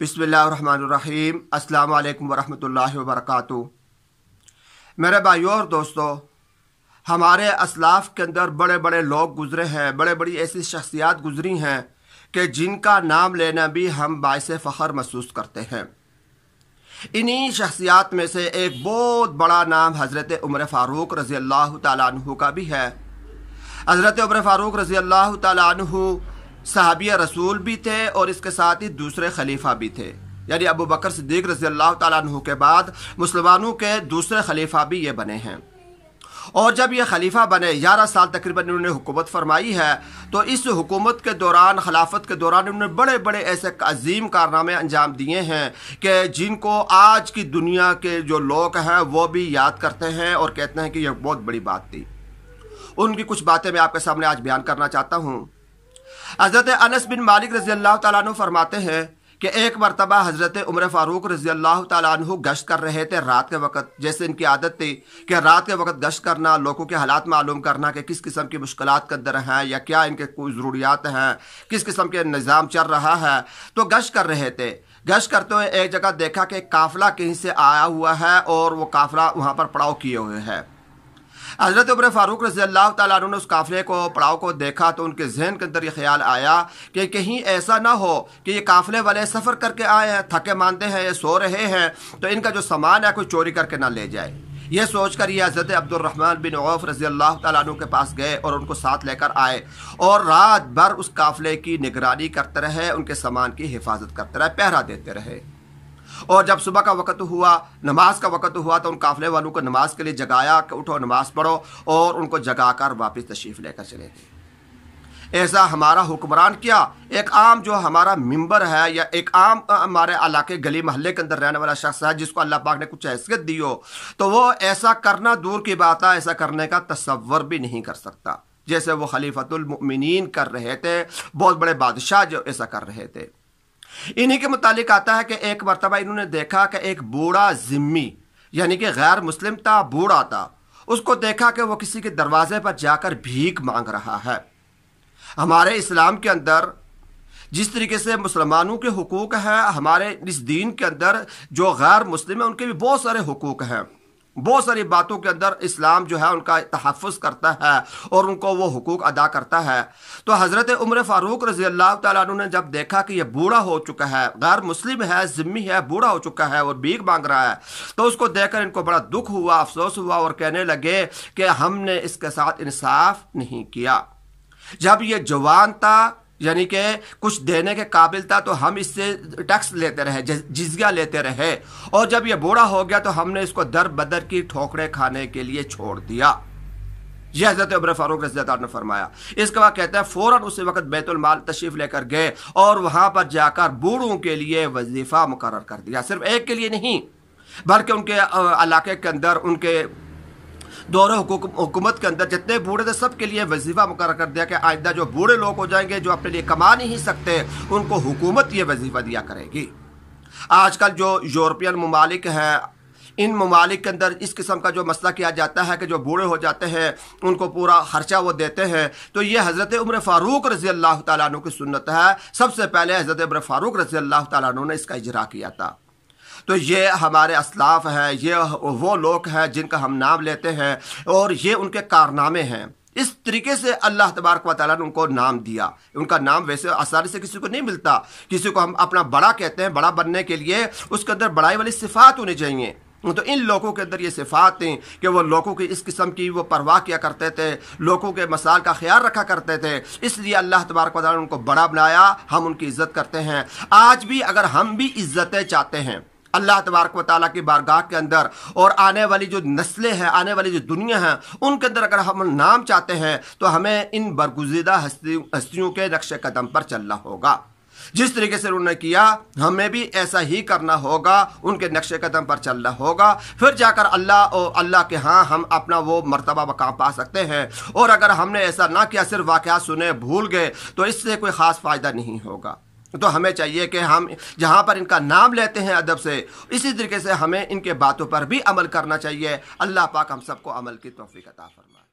بسم اللہ الرحمن الرحیم السلام علیکم ورحمۃ اللہ وبرکاتہ میرے اور دوستو ہمارے اسلاف کے اندر بڑے بڑے لوگ گزرے ہیں بڑے بڑی ایسی شخصیات گزری ہیں کہ جن کا نام لینا بھی ہم باعث فخر محسوس کرتے ہیں انہی شخصیات میں سے ایک بہت بڑا نام حضرت عمر فاروق رضی اللہ تعالیٰ عنہ کا بھی ہے حضرت عمر فاروق رضی اللہ تعالیٰ عنہ صحابیہ رسول بھی تھے اور اس کے ساتھ ہی دوسرے خلیفہ بھی تھے یعنی ابو بکر صدیق رضی اللہ تعالیٰ عنہ کے بعد مسلمانوں کے دوسرے خلیفہ بھی یہ بنے ہیں اور جب یہ خلیفہ بنے گیارہ سال تقریباً انہوں نے حکومت فرمائی ہے تو اس حکومت کے دوران خلافت کے دوران انہوں نے بڑے بڑے ایسے عظیم کارنامے انجام دیے ہیں کہ جن کو آج کی دنیا کے جو لوگ ہیں وہ بھی یاد کرتے ہیں اور کہتے ہیں کہ یہ بہت بڑی بات تھی ان کی کچھ باتیں میں آپ کے سامنے آج بیان کرنا چاہتا ہوں حضرت انس بن مالک رضی اللہ تعالیٰ عنہ فرماتے ہیں کہ ایک مرتبہ حضرت عمر فاروق رضی اللہ تعالیٰ عنہ گشت کر رہے تھے رات کے وقت جیسے ان کی عادت تھی کہ رات کے وقت گشت کرنا لوگوں کے حالات معلوم کرنا کہ کس قسم کی مشکلات کے ہیں یا کیا ان کے کوئی ضروریات ہیں کس قسم کے نظام چل رہا ہے تو گشت کر رہے تھے گشت کرتے ہوئے ایک جگہ دیکھا کہ قافلہ کہیں سے آیا ہوا ہے اور وہ قافلہ وہاں پر پڑاؤ کیے ہوئے ہے حضرت عبر فاروق رضی اللہ تعالیٰ عنہ نے اس قافلے کو پڑاؤ کو دیکھا تو ان کے ذہن کے اندر یہ خیال آیا کہ کہیں ایسا نہ ہو کہ یہ قافلے والے سفر کر کے آئے ہیں تھکے ماندے ہیں یہ سو رہے ہیں تو ان کا جو سامان ہے کوئی چوری کر کے نہ لے جائے یہ سوچ کر یہ حضرت عبد الرحمن بن عوف رضی اللہ تعالیٰ عنہ کے پاس گئے اور ان کو ساتھ لے کر آئے اور رات بھر اس قافلے کی نگرانی کرتے رہے ان کے سامان کی حفاظت کرتے رہے پہرا دیتے رہے اور جب صبح کا وقت ہوا نماز کا وقت ہوا تو ان کافلے والوں کو نماز کے لیے جگایا کہ اٹھو نماز پڑھو اور ان کو جگا کر واپس تشریف لے کر چلے گئے ایسا ہمارا حکمران کیا ایک عام جو ہمارا ممبر ہے یا ایک عام ہمارے علاقے گلی محلے کے اندر رہنے والا شخص ہے جس کو اللہ پاک نے کچھ حیثیت دی ہو تو وہ ایسا کرنا دور کی بات ہے ایسا کرنے کا تصور بھی نہیں کر سکتا جیسے وہ خلیفت المؤمنین کر رہے تھے بہت بڑے بادشاہ جو ایسا کر رہے تھے انہی کے متعلق آتا ہے کہ ایک مرتبہ انہوں نے دیکھا کہ ایک بوڑھا ذمی یعنی کہ غیر مسلم تھا بوڑھا تھا اس کو دیکھا کہ وہ کسی کے دروازے پر جا کر بھیک مانگ رہا ہے ہمارے اسلام کے اندر جس طریقے سے مسلمانوں کے حقوق ہیں ہمارے اس دین کے اندر جو غیر مسلم ہیں ان کے بھی بہت سارے حقوق ہیں بہت ساری باتوں کے اندر اسلام جو ہے ان کا تحفظ کرتا ہے اور ان کو وہ حقوق ادا کرتا ہے تو حضرت عمر فاروق رضی اللہ تعالیٰ عنہ نے جب دیکھا کہ یہ بوڑھا ہو چکا ہے غیر مسلم ہے ذمی ہے بوڑھا ہو چکا ہے اور بھیک مانگ رہا ہے تو اس کو دیکھ کر ان کو بڑا دکھ ہوا افسوس ہوا اور کہنے لگے کہ ہم نے اس کے ساتھ انصاف نہیں کیا جب یہ جوان تھا یعنی کہ کچھ دینے کے قابل تھا تو ہم اس سے ٹیکس لیتے رہے جزیا لیتے رہے اور جب یہ بوڑھا ہو گیا تو ہم نے اس کو در بدر کی ٹھوکرے کھانے کے لیے چھوڑ دیا یہ حضرت عبر اللہ نے فرمایا اس کے بعد کہتا ہے فوراً اسی وقت بیت المال تشریف لے کر گئے اور وہاں پر جا کر بوڑھوں کے لیے وظیفہ مقرر کر دیا صرف ایک کے لیے نہیں بلکہ ان کے علاقے کے اندر ان کے دور حکومت کے اندر جتنے بوڑھے تھے سب کے لیے وظیفہ مقرر کر دیا کہ آئندہ جو بوڑھے لوگ ہو جائیں گے جو اپنے لیے کما نہیں سکتے ان کو حکومت یہ وظیفہ دیا کرے گی آج کل جو یورپین ممالک ہیں ان ممالک کے اندر اس قسم کا جو مسئلہ کیا جاتا ہے کہ جو بوڑھے ہو جاتے ہیں ان کو پورا خرچہ وہ دیتے ہیں تو یہ حضرت عمر فاروق رضی اللہ تعالیٰ عنہ کی سنت ہے سب سے پہلے حضرت عمر فاروق رضی اللہ تعالیٰ عنہ نے اس کا اجرا کیا تھا تو یہ ہمارے اسلاف ہیں یہ وہ لوگ ہیں جن کا ہم نام لیتے ہیں اور یہ ان کے کارنامے ہیں اس طریقے سے اللہ تبارک و تعالیٰ نے ان کو نام دیا ان کا نام ویسے آسانی سے کسی کو نہیں ملتا کسی کو ہم اپنا بڑا کہتے ہیں بڑا بننے کے لیے اس کے اندر بڑائی والی صفات ہونی چاہیے تو ان لوگوں کے اندر یہ صفات تھیں کہ وہ لوگوں کی اس قسم کی وہ پرواہ کیا کرتے تھے لوگوں کے مسائل کا خیال رکھا کرتے تھے اس لیے اللہ تبارک و تعالیٰ نے ان کو بڑا بنایا ہم ان کی عزت کرتے ہیں آج بھی اگر ہم بھی عزتیں چاہتے ہیں اللہ تبارک و تعالیٰ کی بارگاہ کے اندر اور آنے والی جو نسلیں ہیں آنے والی جو دنیا ہیں ان کے اندر اگر ہم نام چاہتے ہیں تو ہمیں ان برگزیدہ ہستیوں کے نقش قدم پر چلنا ہوگا جس طریقے سے انہوں نے کیا ہمیں بھی ایسا ہی کرنا ہوگا ان کے نقش قدم پر چلنا ہوگا پھر جا کر اللہ اور اللہ کے ہاں ہم اپنا وہ مرتبہ مقام پا سکتے ہیں اور اگر ہم نے ایسا نہ کیا صرف واقعات سنے بھول گئے تو اس سے کوئی خاص فائدہ نہیں ہوگا تو ہمیں چاہیے کہ ہم جہاں پر ان کا نام لیتے ہیں ادب سے اسی طریقے سے ہمیں ان کے باتوں پر بھی عمل کرنا چاہیے اللہ پاک ہم سب کو عمل کی توفیق عطا فرمائے